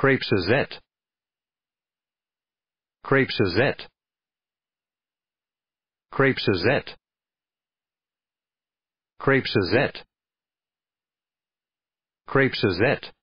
Crepes is it. Crepes is it. Crepes is it. Crepes is it. Crepes is it.